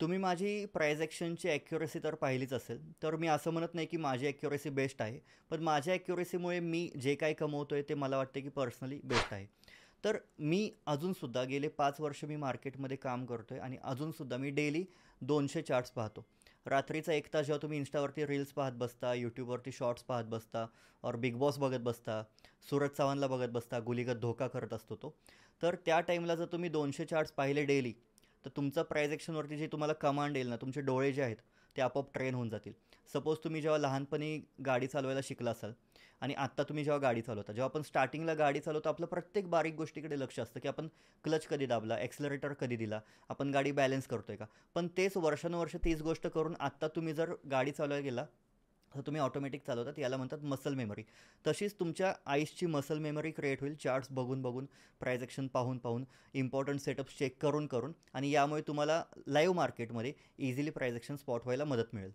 तुम्ही माझी price ॲक्शनची accuracy तर पाहिलीच असेल तर मी असं म्हणत नाही की माझी ॲक्युरेसी बेस्ट आहे पण माझ्या ॲक्युरेसीमुळे मी जे काही कमवतो आहे ते मला वाटते की पर्सनली बेस्ट आहे तर मी अजूनसुद्धा गेले पाच वर्ष मी मार्केटमध्ये काम करतो आहे आणि अजूनसुद्धा मी डेली दोनशे चार्ट्स पाहतो रात्रीचा एक तास जेव्हा तुम्ही इन्स्टावरती रील्स पाहत बसता यूट्यूबवरती शॉर्ट्स पाहत बसता और बिग बॉस बघत बसता सूरज चव्हाणला बघत बसता गुलीगत धोका करत असतो तो तर त्या टाईमला जर तुम्ही दोनशे चार्ट्स पाहिले डेली तर तुमचं प्राईज ॲक्शनवरती जे तुम्हाला कमांड येईल ना तुमचे डोळे जे आहेत ते आपोआप ट्रेन होऊन जातील सपोज तुम्ही जेव्हा लहानपणी गाडी चालवायला शिकला असाल आणि आत्ता तुम्ही जेव्हा गाडी चालवता जेव्हा आपण स्टार्टिंगला गाडी चालवतो आपलं प्रत्येक बारीक गोष्टीकडे लक्ष असतं की आपण क्लच कधी दाबला ॲक्सलरेटर कधी दिला आपण गाडी बॅलन्स करतो आहे का पण तेच वर्षानुवर्ष तीच गोष्ट करून आत्ता तुम्ही जर गाडी चालवायला गेला तर तुम्ही ऑटोमॅटिक चालवतात याला म्हणतात मसल मेमरी तशीच तुमच्या आईसची मसल मेमरी क्रिएट होईल चार्ट्स बघून बघून प्रायझॅक्शन पाहून पाहून इम्पॉर्टंट सेटअप्स चेक करून करून आणि यामुळे तुम्हाला लाईव्ह मार्केटमध्ये इझिली प्रायझॅक्शन स्पॉट व्हायला मदत मिळेल